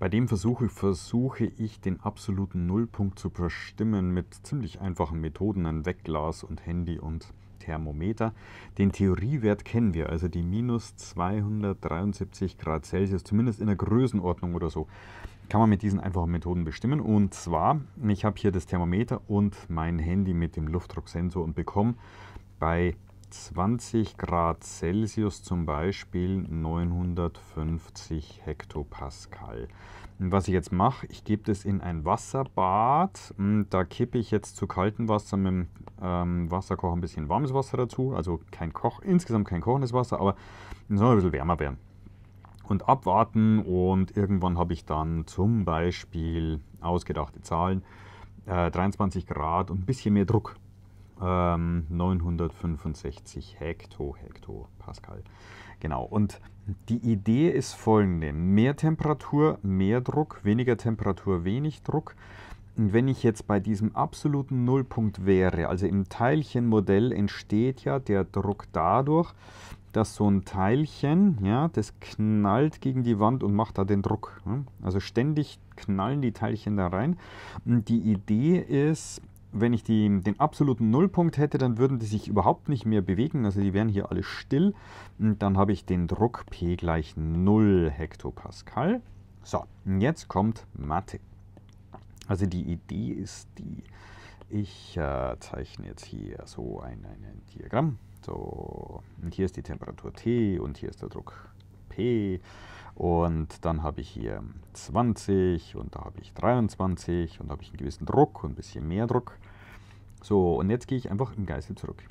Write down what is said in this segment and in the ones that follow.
Bei dem Versuch versuche ich, den absoluten Nullpunkt zu bestimmen mit ziemlich einfachen Methoden ein Wegglas und Handy und Thermometer. Den Theoriewert kennen wir, also die minus 273 Grad Celsius, zumindest in der Größenordnung oder so, kann man mit diesen einfachen Methoden bestimmen. Und zwar, ich habe hier das Thermometer und mein Handy mit dem Luftdrucksensor und bekomme bei 20 Grad Celsius zum Beispiel 950 Hektopascal. Was ich jetzt mache, ich gebe das in ein Wasserbad. Hm, da kippe ich jetzt zu kaltem Wasser mit dem ähm, Wasserkocher ein bisschen warmes Wasser dazu. Also kein Koch, insgesamt kein kochendes Wasser, aber es soll ein bisschen wärmer werden. Und abwarten und irgendwann habe ich dann zum Beispiel ausgedachte Zahlen, äh, 23 Grad und ein bisschen mehr Druck ähm, 965 Hekto, Hekto Pascal. Genau, und die Idee ist folgende. Mehr Temperatur, mehr Druck, weniger Temperatur, wenig Druck. Und wenn ich jetzt bei diesem absoluten Nullpunkt wäre, also im Teilchenmodell entsteht ja der Druck dadurch, dass so ein Teilchen, ja, das knallt gegen die Wand und macht da den Druck. Ne? Also ständig knallen die Teilchen da rein. Und die Idee ist, wenn ich die, den absoluten Nullpunkt hätte, dann würden die sich überhaupt nicht mehr bewegen. Also die wären hier alle still. Und dann habe ich den Druck P gleich 0 Hektopascal. So, jetzt kommt Mathe. Also die Idee ist die, ich äh, zeichne jetzt hier so ein, ein, ein Diagramm. So, und hier ist die Temperatur T und hier ist der Druck und dann habe ich hier 20 und da habe ich 23 und da habe ich einen gewissen Druck und ein bisschen mehr Druck. So, und jetzt gehe ich einfach im Geiste zurück.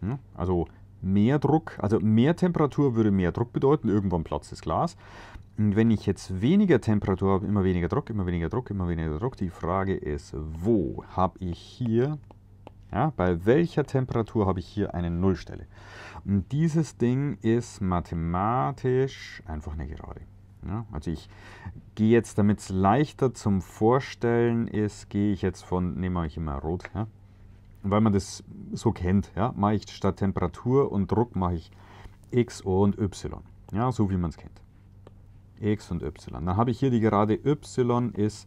Hm? Also mehr Druck, also mehr Temperatur würde mehr Druck bedeuten, irgendwann platzt das Glas. Und wenn ich jetzt weniger Temperatur habe, immer weniger Druck, immer weniger Druck, immer weniger Druck, die Frage ist, wo habe ich hier ja, bei welcher Temperatur habe ich hier eine Nullstelle? Und dieses Ding ist mathematisch einfach eine Gerade. Ja, also ich gehe jetzt, damit es leichter zum Vorstellen ist, gehe ich jetzt von, nehme ich immer rot, ja? weil man das so kennt, ja? mache ich statt Temperatur und Druck mache ich x, und y, ja? so wie man es kennt. x und y. Dann habe ich hier die Gerade y ist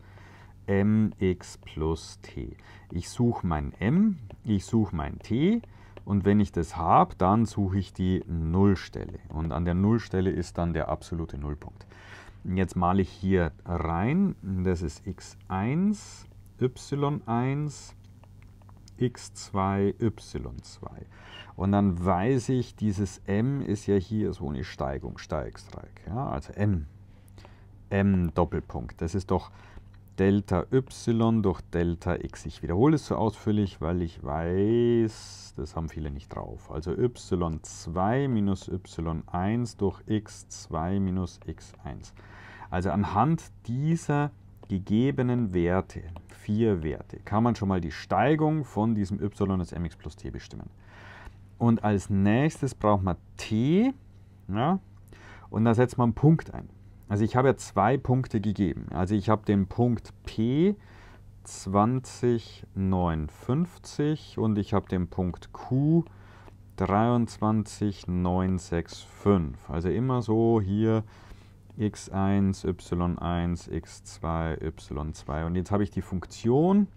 mx plus t. Ich suche mein m, ich suche mein t und wenn ich das habe, dann suche ich die Nullstelle. Und an der Nullstelle ist dann der absolute Nullpunkt. Jetzt male ich hier rein, das ist x1, y1, x2, y2. Und dann weiß ich, dieses m ist ja hier so eine Steigung, Steigstreik. Ja? Also m, m Doppelpunkt. Das ist doch Delta y durch Delta x. Ich wiederhole es so ausführlich, weil ich weiß, das haben viele nicht drauf. Also y2 minus y1 durch x2 minus x1. Also anhand dieser gegebenen Werte, vier Werte, kann man schon mal die Steigung von diesem y des mx plus t bestimmen. Und als nächstes braucht man t ja, und da setzt man einen Punkt ein. Also ich habe ja zwei Punkte gegeben. Also ich habe den Punkt P 20950 und ich habe den Punkt Q 23965. Also immer so hier x1, y1, x2, y2. Und jetzt habe ich die Funktion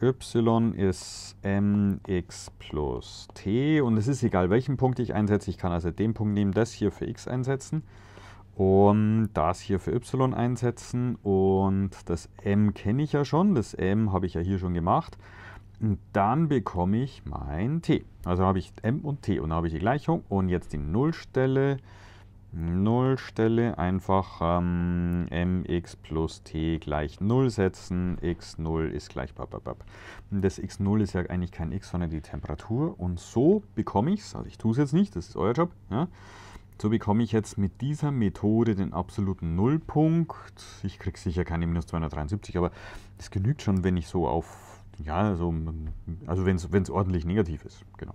y ist mx plus t und es ist egal, welchen Punkt ich einsetze. Ich kann also den Punkt nehmen, das hier für x einsetzen. Und das hier für y einsetzen. Und das m kenne ich ja schon. Das m habe ich ja hier schon gemacht. Und dann bekomme ich mein t. Also habe ich m und t. Und dann habe ich die Gleichung. Und jetzt die Nullstelle. Nullstelle einfach ähm, mx plus t gleich 0 setzen. x0 ist gleich bababab. Das x0 ist ja eigentlich kein x, sondern die Temperatur. Und so bekomme ich es. Also ich tue es jetzt nicht. Das ist euer Job. Ja so bekomme ich jetzt mit dieser Methode den absoluten Nullpunkt. Ich kriege sicher keine minus 273, aber es genügt schon, wenn ich so auf, ja, so, also wenn es ordentlich negativ ist, genau.